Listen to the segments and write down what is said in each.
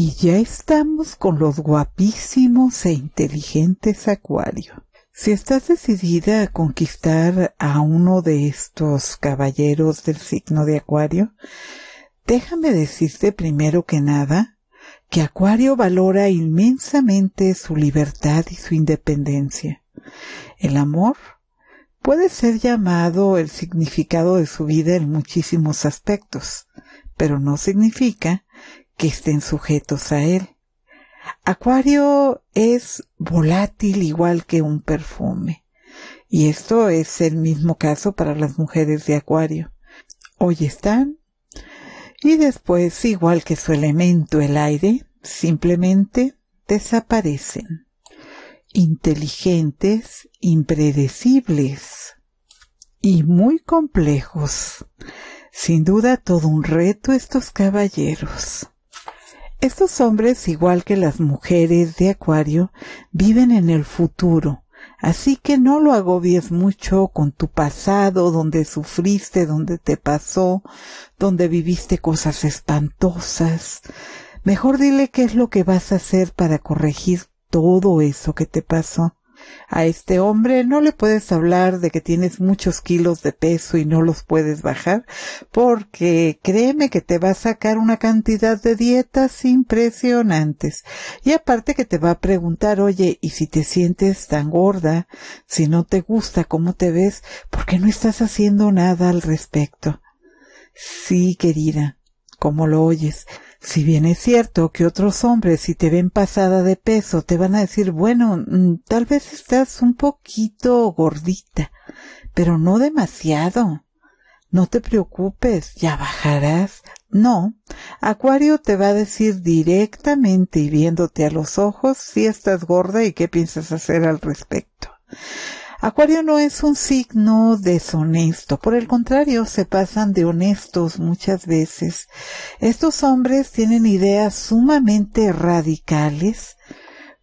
Y ya estamos con los guapísimos e inteligentes Acuario. Si estás decidida a conquistar a uno de estos caballeros del signo de Acuario, déjame decirte primero que nada que Acuario valora inmensamente su libertad y su independencia. El amor puede ser llamado el significado de su vida en muchísimos aspectos, pero no significa que estén sujetos a él. Acuario es volátil igual que un perfume. Y esto es el mismo caso para las mujeres de Acuario. Hoy están y después, igual que su elemento, el aire, simplemente desaparecen. Inteligentes, impredecibles y muy complejos. Sin duda todo un reto estos caballeros. Estos hombres, igual que las mujeres de Acuario, viven en el futuro, así que no lo agobies mucho con tu pasado, donde sufriste, donde te pasó, donde viviste cosas espantosas. Mejor dile qué es lo que vas a hacer para corregir todo eso que te pasó. A este hombre no le puedes hablar de que tienes muchos kilos de peso y no los puedes bajar, porque créeme que te va a sacar una cantidad de dietas impresionantes. Y aparte que te va a preguntar, oye, ¿y si te sientes tan gorda? Si no te gusta cómo te ves, ¿por qué no estás haciendo nada al respecto? Sí, querida, como lo oyes. Si bien es cierto que otros hombres si te ven pasada de peso te van a decir, bueno, mm, tal vez estás un poquito gordita, pero no demasiado. No te preocupes, ya bajarás. No, Acuario te va a decir directamente y viéndote a los ojos si estás gorda y qué piensas hacer al respecto. Acuario no es un signo deshonesto, por el contrario, se pasan de honestos muchas veces. Estos hombres tienen ideas sumamente radicales,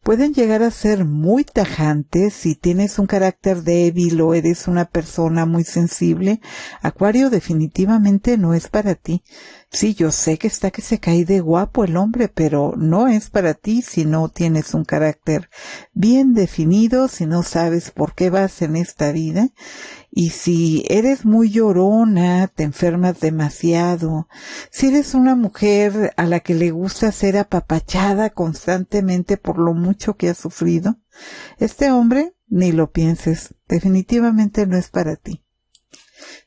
pueden llegar a ser muy tajantes si tienes un carácter débil o eres una persona muy sensible. Acuario definitivamente no es para ti. Sí, yo sé que está que se cae de guapo el hombre, pero no es para ti si no tienes un carácter bien definido, si no sabes por qué vas en esta vida. Y si eres muy llorona, te enfermas demasiado. Si eres una mujer a la que le gusta ser apapachada constantemente por lo mucho que ha sufrido, este hombre, ni lo pienses, definitivamente no es para ti.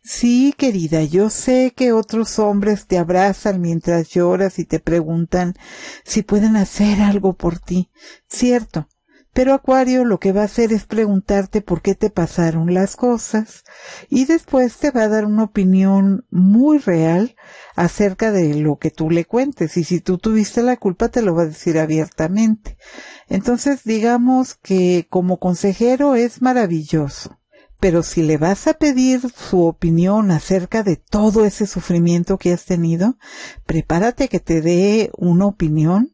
Sí, querida, yo sé que otros hombres te abrazan mientras lloras y te preguntan si pueden hacer algo por ti. Cierto. Pero Acuario lo que va a hacer es preguntarte por qué te pasaron las cosas y después te va a dar una opinión muy real acerca de lo que tú le cuentes y si tú tuviste la culpa te lo va a decir abiertamente. Entonces digamos que como consejero es maravilloso. Pero si le vas a pedir su opinión acerca de todo ese sufrimiento que has tenido, prepárate que te dé una opinión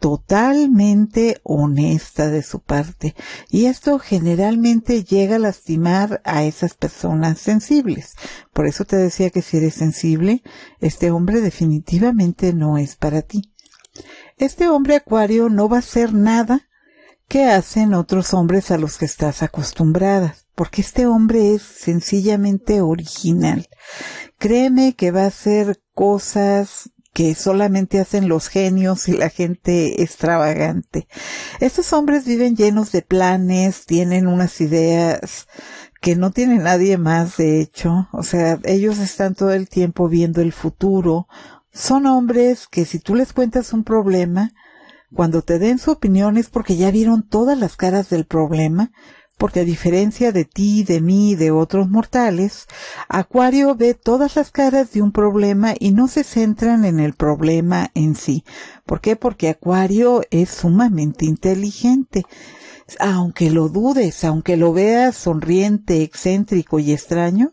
totalmente honesta de su parte. Y esto generalmente llega a lastimar a esas personas sensibles. Por eso te decía que si eres sensible, este hombre definitivamente no es para ti. Este hombre acuario no va a hacer nada que hacen otros hombres a los que estás acostumbradas porque este hombre es sencillamente original. Créeme que va a hacer cosas que solamente hacen los genios y la gente extravagante. Estos hombres viven llenos de planes, tienen unas ideas que no tiene nadie más, de hecho. O sea, ellos están todo el tiempo viendo el futuro. Son hombres que si tú les cuentas un problema, cuando te den su opinión es porque ya vieron todas las caras del problema porque a diferencia de ti, de mí, y de otros mortales, Acuario ve todas las caras de un problema y no se centran en el problema en sí. ¿Por qué? Porque Acuario es sumamente inteligente. Aunque lo dudes, aunque lo veas sonriente, excéntrico y extraño,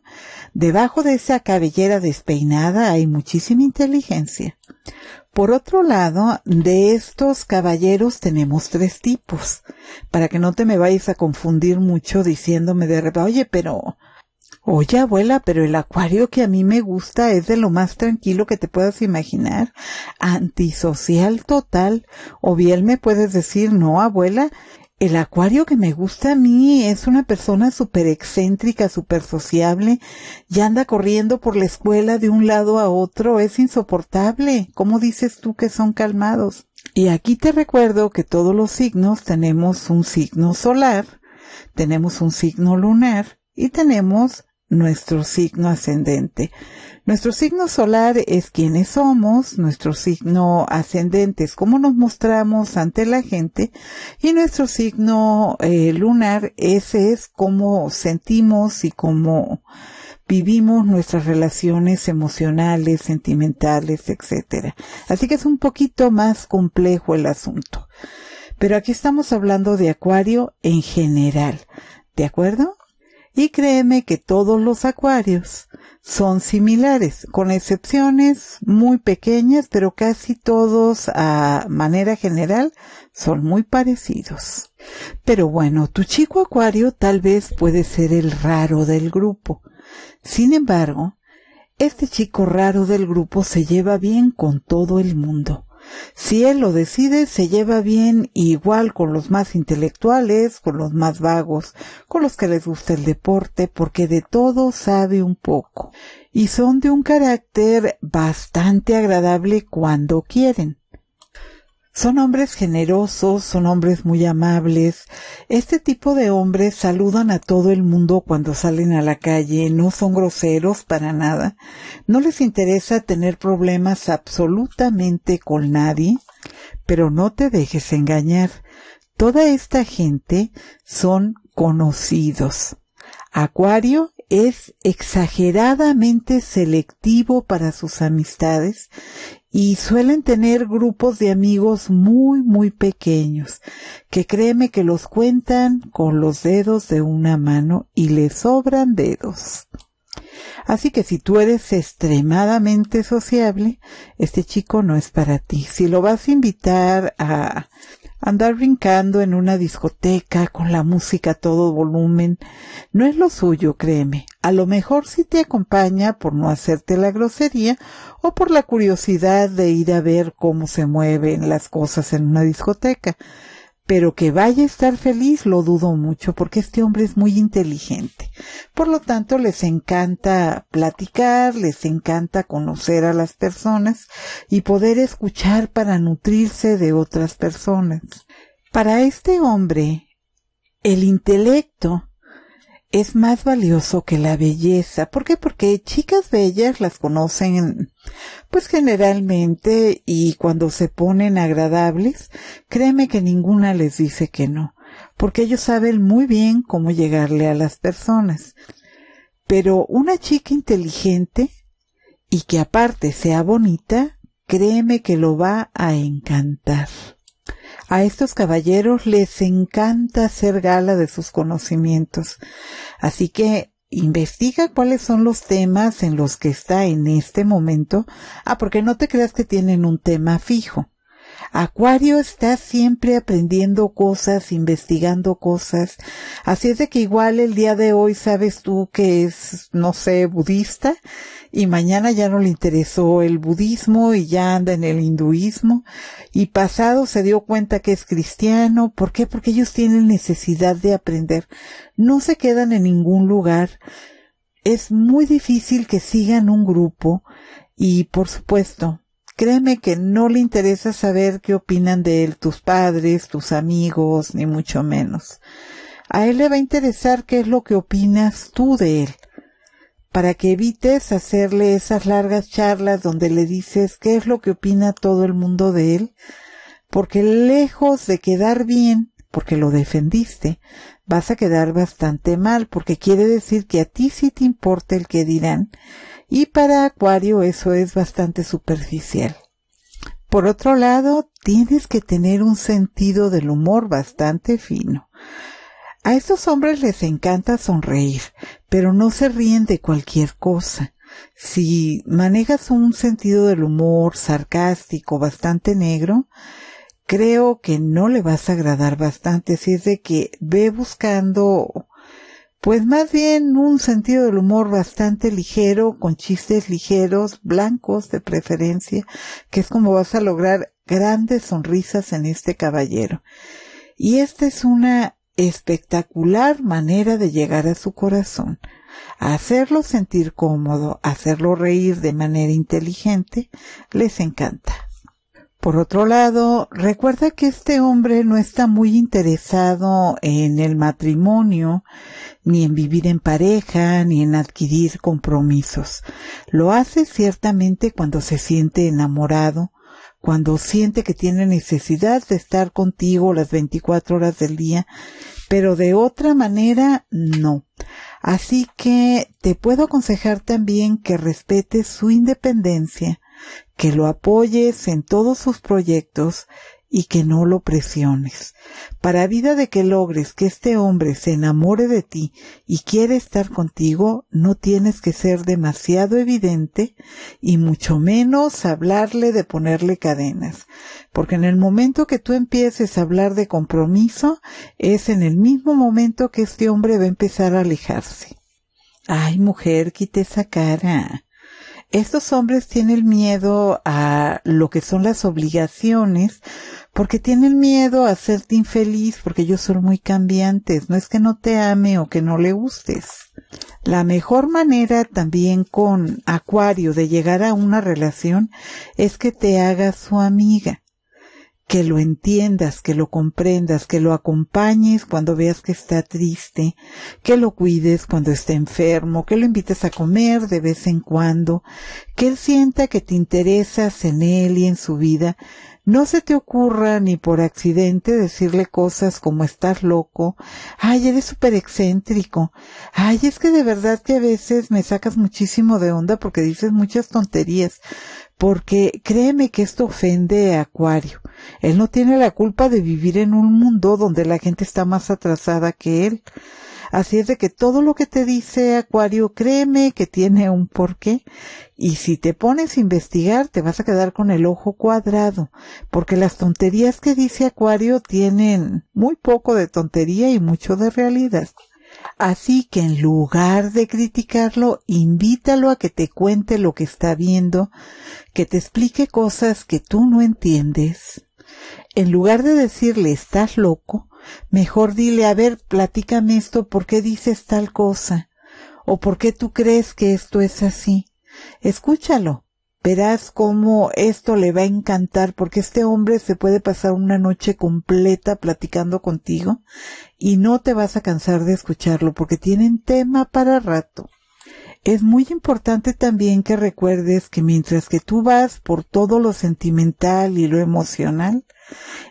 debajo de esa cabellera despeinada hay muchísima inteligencia. Por otro lado, de estos caballeros tenemos tres tipos, para que no te me vayas a confundir mucho diciéndome de repente, oye, pero, oye abuela, pero el acuario que a mí me gusta es de lo más tranquilo que te puedas imaginar, antisocial total, o bien me puedes decir, no abuela, el acuario que me gusta a mí es una persona súper excéntrica, súper sociable, y anda corriendo por la escuela de un lado a otro, es insoportable. ¿Cómo dices tú que son calmados? Y aquí te recuerdo que todos los signos tenemos un signo solar, tenemos un signo lunar y tenemos nuestro signo ascendente. Nuestro signo solar es quienes somos, nuestro signo ascendente es cómo nos mostramos ante la gente y nuestro signo eh, lunar ese es cómo sentimos y cómo vivimos nuestras relaciones emocionales, sentimentales, etcétera. Así que es un poquito más complejo el asunto. Pero aquí estamos hablando de acuario en general. ¿De acuerdo? Y créeme que todos los acuarios son similares, con excepciones muy pequeñas, pero casi todos a manera general son muy parecidos. Pero bueno, tu chico acuario tal vez puede ser el raro del grupo. Sin embargo, este chico raro del grupo se lleva bien con todo el mundo. Si él lo decide, se lleva bien igual con los más intelectuales, con los más vagos, con los que les gusta el deporte, porque de todo sabe un poco. Y son de un carácter bastante agradable cuando quieren. Son hombres generosos, son hombres muy amables. Este tipo de hombres saludan a todo el mundo cuando salen a la calle, no son groseros para nada. No les interesa tener problemas absolutamente con nadie, pero no te dejes engañar. Toda esta gente son conocidos. Acuario es exageradamente selectivo para sus amistades y suelen tener grupos de amigos muy, muy pequeños, que créeme que los cuentan con los dedos de una mano y les sobran dedos. Así que si tú eres extremadamente sociable, este chico no es para ti. Si lo vas a invitar a Andar brincando en una discoteca con la música a todo volumen no es lo suyo, créeme. A lo mejor si te acompaña por no hacerte la grosería o por la curiosidad de ir a ver cómo se mueven las cosas en una discoteca pero que vaya a estar feliz lo dudo mucho porque este hombre es muy inteligente. Por lo tanto, les encanta platicar, les encanta conocer a las personas y poder escuchar para nutrirse de otras personas. Para este hombre, el intelecto es más valioso que la belleza. ¿Por qué? Porque chicas bellas las conocen, pues generalmente, y cuando se ponen agradables, créeme que ninguna les dice que no, porque ellos saben muy bien cómo llegarle a las personas. Pero una chica inteligente y que aparte sea bonita, créeme que lo va a encantar. A estos caballeros les encanta hacer gala de sus conocimientos. Así que investiga cuáles son los temas en los que está en este momento. Ah, porque no te creas que tienen un tema fijo. Acuario está siempre aprendiendo cosas, investigando cosas. Así es de que igual el día de hoy sabes tú que es, no sé, budista y mañana ya no le interesó el budismo y ya anda en el hinduismo y pasado se dio cuenta que es cristiano. ¿Por qué? Porque ellos tienen necesidad de aprender. No se quedan en ningún lugar. Es muy difícil que sigan un grupo y por supuesto Créeme que no le interesa saber qué opinan de él tus padres, tus amigos, ni mucho menos. A él le va a interesar qué es lo que opinas tú de él, para que evites hacerle esas largas charlas donde le dices qué es lo que opina todo el mundo de él, porque lejos de quedar bien, porque lo defendiste, vas a quedar bastante mal, porque quiere decir que a ti sí te importa el que dirán y para Acuario eso es bastante superficial. Por otro lado, tienes que tener un sentido del humor bastante fino. A estos hombres les encanta sonreír, pero no se ríen de cualquier cosa. Si manejas un sentido del humor sarcástico bastante negro, creo que no le vas a agradar bastante si es de que ve buscando pues más bien un sentido del humor bastante ligero, con chistes ligeros, blancos de preferencia, que es como vas a lograr grandes sonrisas en este caballero. Y esta es una espectacular manera de llegar a su corazón, hacerlo sentir cómodo, hacerlo reír de manera inteligente, les encanta. Por otro lado, recuerda que este hombre no está muy interesado en el matrimonio, ni en vivir en pareja, ni en adquirir compromisos. Lo hace ciertamente cuando se siente enamorado, cuando siente que tiene necesidad de estar contigo las 24 horas del día, pero de otra manera no. Así que te puedo aconsejar también que respetes su independencia, que lo apoyes en todos sus proyectos y que no lo presiones. Para vida de que logres que este hombre se enamore de ti y quiere estar contigo, no tienes que ser demasiado evidente y mucho menos hablarle de ponerle cadenas, porque en el momento que tú empieces a hablar de compromiso, es en el mismo momento que este hombre va a empezar a alejarse. Ay, mujer, quite esa cara. Estos hombres tienen miedo a lo que son las obligaciones, porque tienen miedo a hacerte infeliz, porque ellos son muy cambiantes. No es que no te ame o que no le gustes. La mejor manera también con Acuario de llegar a una relación es que te hagas su amiga que lo entiendas, que lo comprendas, que lo acompañes cuando veas que está triste, que lo cuides cuando está enfermo, que lo invites a comer de vez en cuando, que él sienta que te interesas en él y en su vida. No se te ocurra ni por accidente decirle cosas como estás loco, ay, eres súper excéntrico, ay, es que de verdad que a veces me sacas muchísimo de onda porque dices muchas tonterías, porque créeme que esto ofende a Acuario. Él no tiene la culpa de vivir en un mundo donde la gente está más atrasada que él. Así es de que todo lo que te dice Acuario, créeme que tiene un porqué. Y si te pones a investigar, te vas a quedar con el ojo cuadrado, porque las tonterías que dice Acuario tienen muy poco de tontería y mucho de realidad. Así que en lugar de criticarlo, invítalo a que te cuente lo que está viendo, que te explique cosas que tú no entiendes en lugar de decirle estás loco, mejor dile, a ver, platícame esto, ¿por qué dices tal cosa? ¿O por qué tú crees que esto es así? Escúchalo. Verás cómo esto le va a encantar porque este hombre se puede pasar una noche completa platicando contigo y no te vas a cansar de escucharlo porque tienen tema para rato es muy importante también que recuerdes que mientras que tú vas por todo lo sentimental y lo emocional,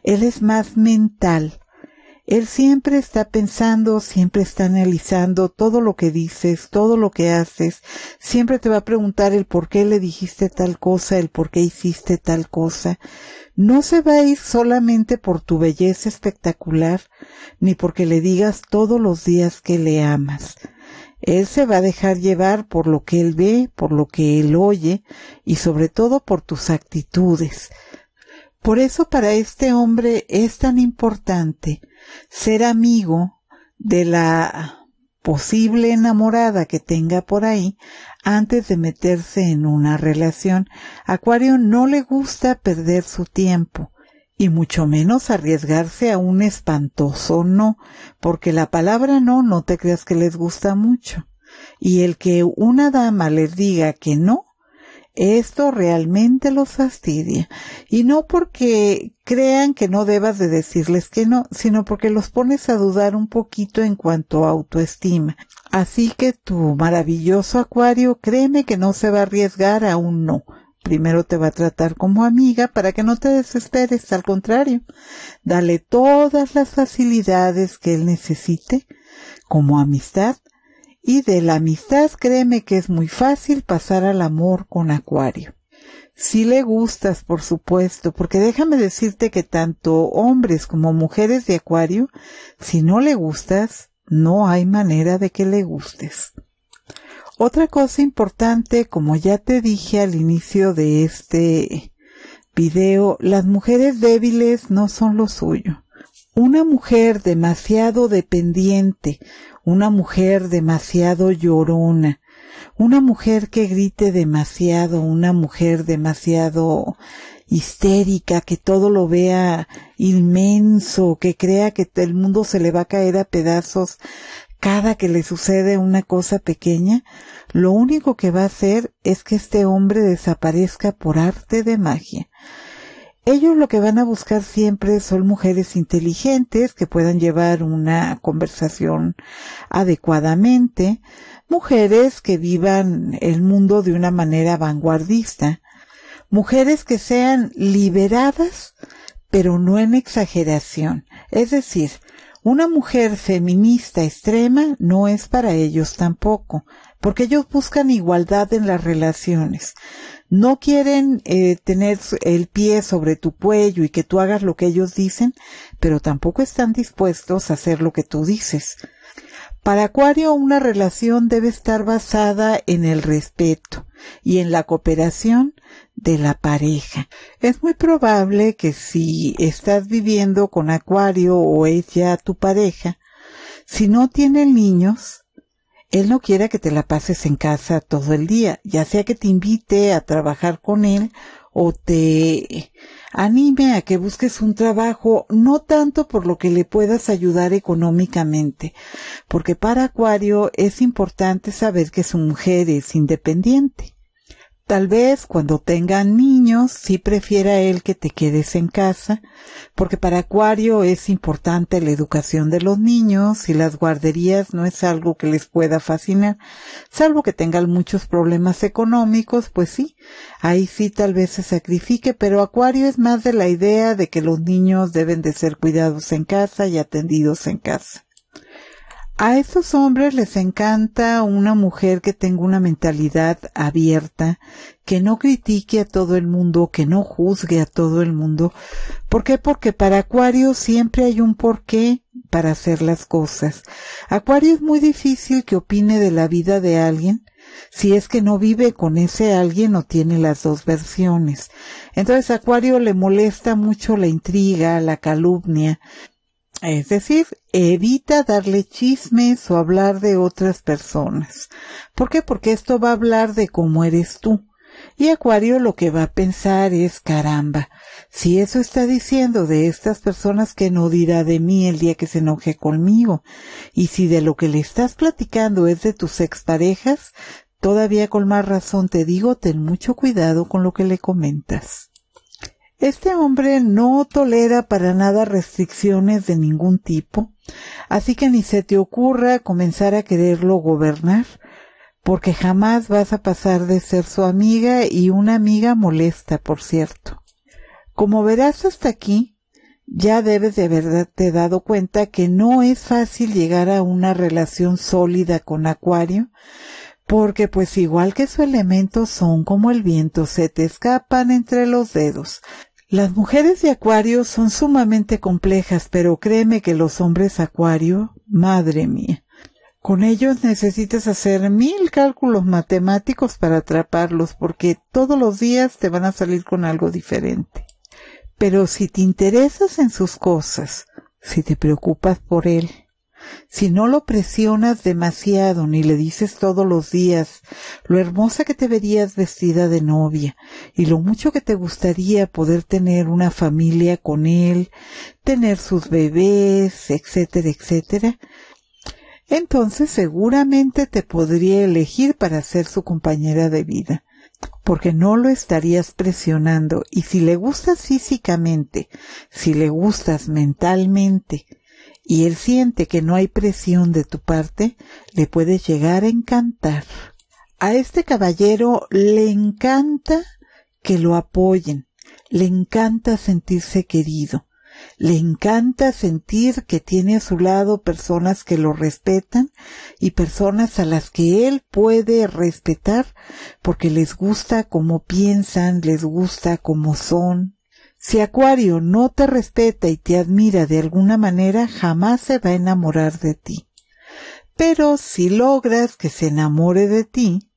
él es más mental. Él siempre está pensando, siempre está analizando todo lo que dices, todo lo que haces, siempre te va a preguntar el por qué le dijiste tal cosa, el por qué hiciste tal cosa. No se va a ir solamente por tu belleza espectacular, ni porque le digas todos los días que le amas. Él se va a dejar llevar por lo que él ve, por lo que él oye y sobre todo por tus actitudes. Por eso para este hombre es tan importante ser amigo de la posible enamorada que tenga por ahí antes de meterse en una relación. Acuario no le gusta perder su tiempo y mucho menos arriesgarse a un espantoso no, porque la palabra no no te creas que les gusta mucho. Y el que una dama les diga que no, esto realmente los fastidia. Y no porque crean que no debas de decirles que no, sino porque los pones a dudar un poquito en cuanto a autoestima. Así que tu maravilloso acuario, créeme que no se va a arriesgar a un no. Primero te va a tratar como amiga para que no te desesperes, al contrario, dale todas las facilidades que él necesite como amistad y de la amistad créeme que es muy fácil pasar al amor con Acuario. Si le gustas, por supuesto, porque déjame decirte que tanto hombres como mujeres de Acuario, si no le gustas, no hay manera de que le gustes. Otra cosa importante, como ya te dije al inicio de este video, las mujeres débiles no son lo suyo. Una mujer demasiado dependiente, una mujer demasiado llorona, una mujer que grite demasiado, una mujer demasiado histérica, que todo lo vea inmenso, que crea que el mundo se le va a caer a pedazos, cada que le sucede una cosa pequeña, lo único que va a hacer es que este hombre desaparezca por arte de magia. Ellos lo que van a buscar siempre son mujeres inteligentes que puedan llevar una conversación adecuadamente, mujeres que vivan el mundo de una manera vanguardista, mujeres que sean liberadas, pero no en exageración. Es decir, una mujer feminista extrema no es para ellos tampoco, porque ellos buscan igualdad en las relaciones. No quieren eh, tener el pie sobre tu cuello y que tú hagas lo que ellos dicen, pero tampoco están dispuestos a hacer lo que tú dices. Para Acuario, una relación debe estar basada en el respeto y en la cooperación de la pareja. Es muy probable que si estás viviendo con Acuario o es ya tu pareja, si no tienen niños, él no quiera que te la pases en casa todo el día, ya sea que te invite a trabajar con él o te anime a que busques un trabajo, no tanto por lo que le puedas ayudar económicamente, porque para Acuario es importante saber que su mujer es independiente. Tal vez cuando tengan niños sí prefiera él que te quedes en casa, porque para Acuario es importante la educación de los niños y las guarderías no es algo que les pueda fascinar, salvo que tengan muchos problemas económicos, pues sí, ahí sí tal vez se sacrifique, pero Acuario es más de la idea de que los niños deben de ser cuidados en casa y atendidos en casa. A esos hombres les encanta una mujer que tenga una mentalidad abierta, que no critique a todo el mundo, que no juzgue a todo el mundo. ¿Por qué? Porque para Acuario siempre hay un porqué para hacer las cosas. Acuario es muy difícil que opine de la vida de alguien si es que no vive con ese alguien o tiene las dos versiones. Entonces Acuario le molesta mucho la intriga, la calumnia, es decir, evita darle chismes o hablar de otras personas. ¿Por qué? Porque esto va a hablar de cómo eres tú. Y Acuario lo que va a pensar es caramba, si eso está diciendo de estas personas que no dirá de mí el día que se enoje conmigo, y si de lo que le estás platicando es de tus exparejas, todavía con más razón te digo, ten mucho cuidado con lo que le comentas. Este hombre no tolera para nada restricciones de ningún tipo, así que ni se te ocurra comenzar a quererlo gobernar, porque jamás vas a pasar de ser su amiga y una amiga molesta, por cierto. Como verás hasta aquí, ya debes de haberte dado cuenta que no es fácil llegar a una relación sólida con Acuario, porque pues igual que su elemento son como el viento, se te escapan entre los dedos. Las mujeres de Acuario son sumamente complejas, pero créeme que los hombres Acuario, madre mía. Con ellos necesitas hacer mil cálculos matemáticos para atraparlos, porque todos los días te van a salir con algo diferente. Pero si te interesas en sus cosas, si te preocupas por él, si no lo presionas demasiado ni le dices todos los días lo hermosa que te verías vestida de novia y lo mucho que te gustaría poder tener una familia con él, tener sus bebés, etcétera, etcétera, entonces seguramente te podría elegir para ser su compañera de vida porque no lo estarías presionando y si le gustas físicamente, si le gustas mentalmente, y él siente que no hay presión de tu parte, le puedes llegar a encantar. A este caballero le encanta que lo apoyen, le encanta sentirse querido, le encanta sentir que tiene a su lado personas que lo respetan y personas a las que él puede respetar porque les gusta como piensan, les gusta como son. Si Acuario no te respeta y te admira de alguna manera, jamás se va a enamorar de ti. Pero si logras que se enamore de ti,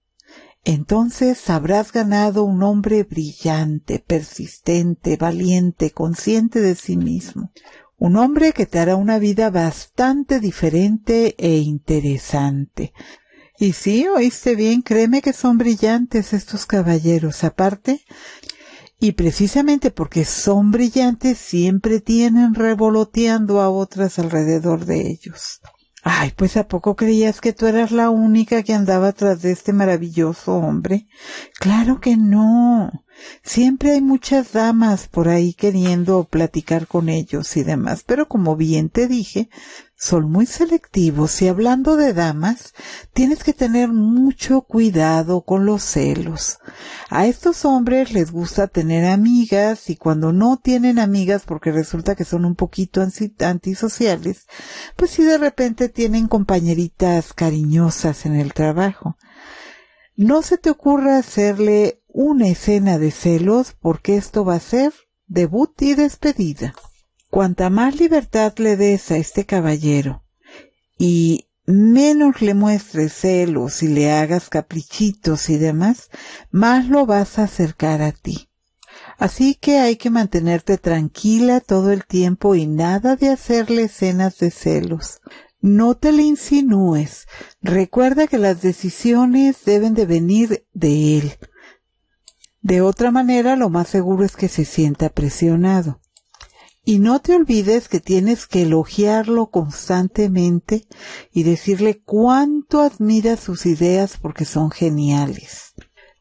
entonces habrás ganado un hombre brillante, persistente, valiente, consciente de sí mismo. Un hombre que te hará una vida bastante diferente e interesante. Y sí, oíste bien, créeme que son brillantes estos caballeros. Aparte, y precisamente porque son brillantes, siempre tienen revoloteando a otras alrededor de ellos. Ay, pues ¿a poco creías que tú eras la única que andaba tras de este maravilloso hombre? Claro que no. Siempre hay muchas damas por ahí queriendo platicar con ellos y demás, pero como bien te dije, son muy selectivos y hablando de damas, tienes que tener mucho cuidado con los celos. A estos hombres les gusta tener amigas y cuando no tienen amigas porque resulta que son un poquito antisociales, pues si de repente tienen compañeritas cariñosas en el trabajo. No se te ocurra hacerle una escena de celos porque esto va a ser debut y despedida. Cuanta más libertad le des a este caballero y menos le muestres celos y le hagas caprichitos y demás, más lo vas a acercar a ti. Así que hay que mantenerte tranquila todo el tiempo y nada de hacerle escenas de celos. No te le insinúes. Recuerda que las decisiones deben de venir de él. De otra manera, lo más seguro es que se sienta presionado. Y no te olvides que tienes que elogiarlo constantemente y decirle cuánto admiras sus ideas porque son geniales.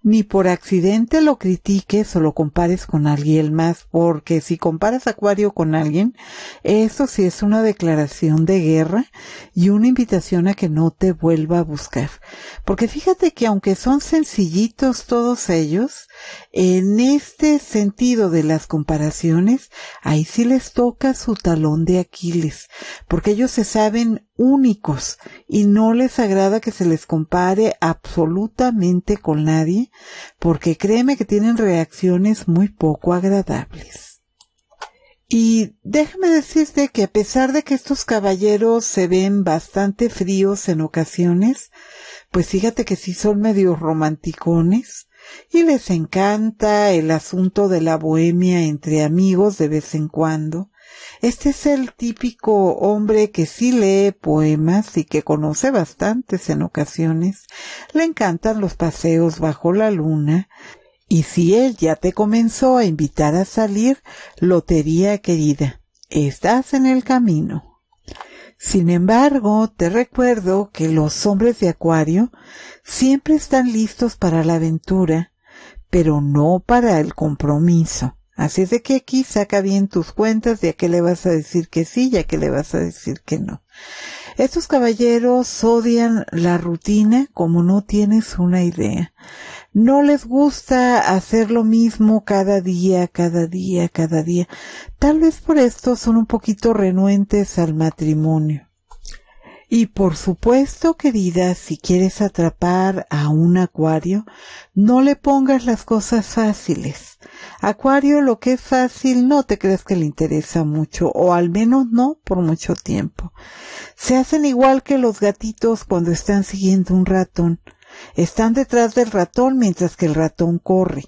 Ni por accidente lo critiques o lo compares con alguien más, porque si comparas Acuario con alguien, eso sí es una declaración de guerra y una invitación a que no te vuelva a buscar. Porque fíjate que aunque son sencillitos todos ellos, en este sentido de las comparaciones, ahí sí les toca su talón de Aquiles, porque ellos se saben únicos y no les agrada que se les compare absolutamente con nadie, porque créeme que tienen reacciones muy poco agradables. Y déjame decirte que a pesar de que estos caballeros se ven bastante fríos en ocasiones, pues fíjate que sí son medio romanticones, y les encanta el asunto de la bohemia entre amigos de vez en cuando. Este es el típico hombre que sí lee poemas y que conoce bastantes en ocasiones. Le encantan los paseos bajo la luna. Y si él ya te comenzó a invitar a salir, lotería querida, estás en el camino. Sin embargo, te recuerdo que los hombres de Acuario siempre están listos para la aventura, pero no para el compromiso. Así es de que aquí saca bien tus cuentas de a qué le vas a decir que sí y a qué le vas a decir que no. Estos caballeros odian la rutina como no tienes una idea. No les gusta hacer lo mismo cada día, cada día, cada día. Tal vez por esto son un poquito renuentes al matrimonio. Y por supuesto, querida, si quieres atrapar a un acuario, no le pongas las cosas fáciles. Acuario, lo que es fácil, no te creas que le interesa mucho, o al menos no por mucho tiempo. Se hacen igual que los gatitos cuando están siguiendo un ratón. Están detrás del ratón mientras que el ratón corre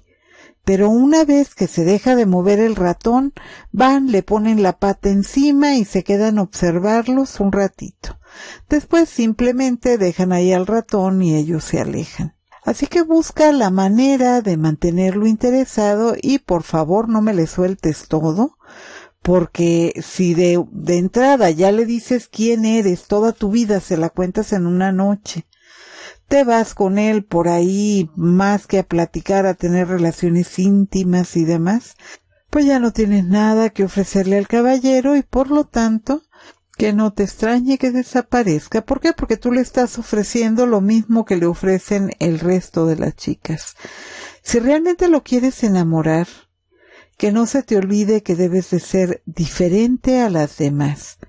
pero una vez que se deja de mover el ratón, van, le ponen la pata encima y se quedan observarlos un ratito. Después simplemente dejan ahí al ratón y ellos se alejan. Así que busca la manera de mantenerlo interesado y por favor no me le sueltes todo, porque si de, entrada ya le dices quién eres, toda tu vida se la cuentas en una noche, te vas con él por ahí más que a platicar, a tener relaciones íntimas y demás, pues ya no tienes nada que ofrecerle al caballero y por lo tanto que no te extrañe que desaparezca. ¿Por qué? Porque tú le estás ofreciendo lo mismo que le ofrecen el resto de las chicas. Si realmente lo quieres enamorar, que no se te olvide que debes de ser diferente a las demás.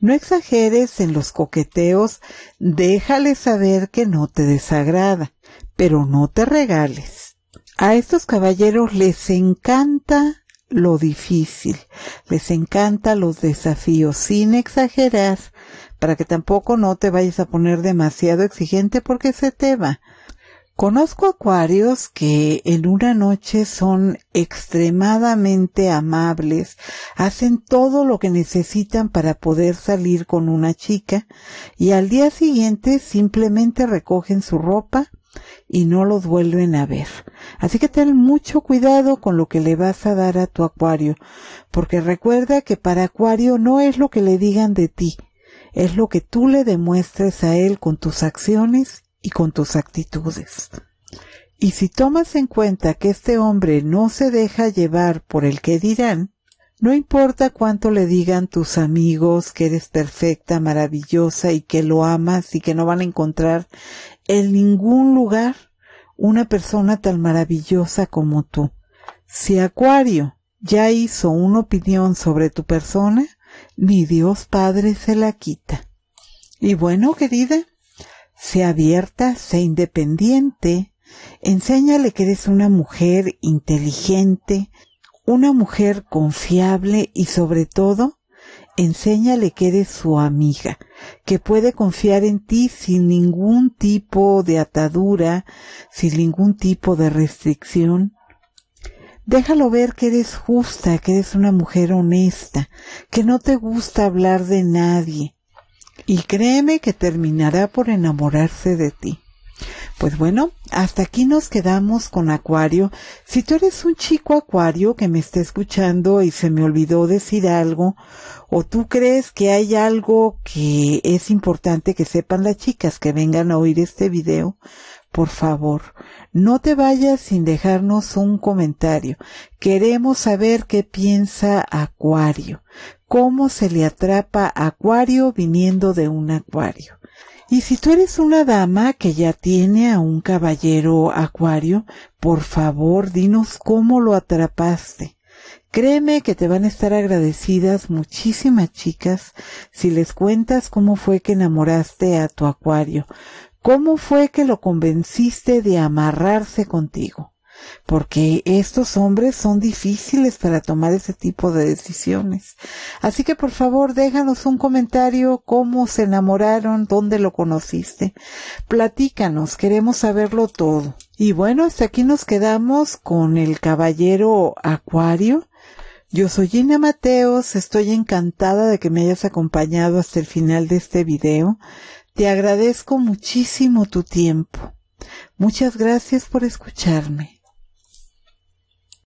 No exageres en los coqueteos, déjale saber que no te desagrada, pero no te regales. A estos caballeros les encanta lo difícil, les encanta los desafíos, sin exagerar, para que tampoco no te vayas a poner demasiado exigente porque se te va. Conozco acuarios que en una noche son extremadamente amables, hacen todo lo que necesitan para poder salir con una chica y al día siguiente simplemente recogen su ropa y no los vuelven a ver. Así que ten mucho cuidado con lo que le vas a dar a tu acuario, porque recuerda que para acuario no es lo que le digan de ti, es lo que tú le demuestres a él con tus acciones y con tus actitudes. Y si tomas en cuenta que este hombre no se deja llevar por el que dirán, no importa cuánto le digan tus amigos que eres perfecta, maravillosa y que lo amas y que no van a encontrar en ningún lugar una persona tan maravillosa como tú. Si Acuario ya hizo una opinión sobre tu persona, ni Dios Padre se la quita. Y bueno, querida, sea abierta, sea independiente. Enséñale que eres una mujer inteligente, una mujer confiable y sobre todo, enséñale que eres su amiga, que puede confiar en ti sin ningún tipo de atadura, sin ningún tipo de restricción. Déjalo ver que eres justa, que eres una mujer honesta, que no te gusta hablar de nadie, y créeme que terminará por enamorarse de ti. Pues bueno, hasta aquí nos quedamos con Acuario. Si tú eres un chico Acuario que me está escuchando y se me olvidó decir algo, o tú crees que hay algo que es importante que sepan las chicas que vengan a oír este video, por favor, no te vayas sin dejarnos un comentario. Queremos saber qué piensa Acuario cómo se le atrapa acuario viniendo de un acuario. Y si tú eres una dama que ya tiene a un caballero acuario, por favor dinos cómo lo atrapaste. Créeme que te van a estar agradecidas muchísimas chicas si les cuentas cómo fue que enamoraste a tu acuario, cómo fue que lo convenciste de amarrarse contigo porque estos hombres son difíciles para tomar ese tipo de decisiones. Así que por favor déjanos un comentario, cómo se enamoraron, dónde lo conociste. Platícanos, queremos saberlo todo. Y bueno, hasta aquí nos quedamos con el caballero Acuario. Yo soy Gina Mateos, estoy encantada de que me hayas acompañado hasta el final de este video. Te agradezco muchísimo tu tiempo. Muchas gracias por escucharme.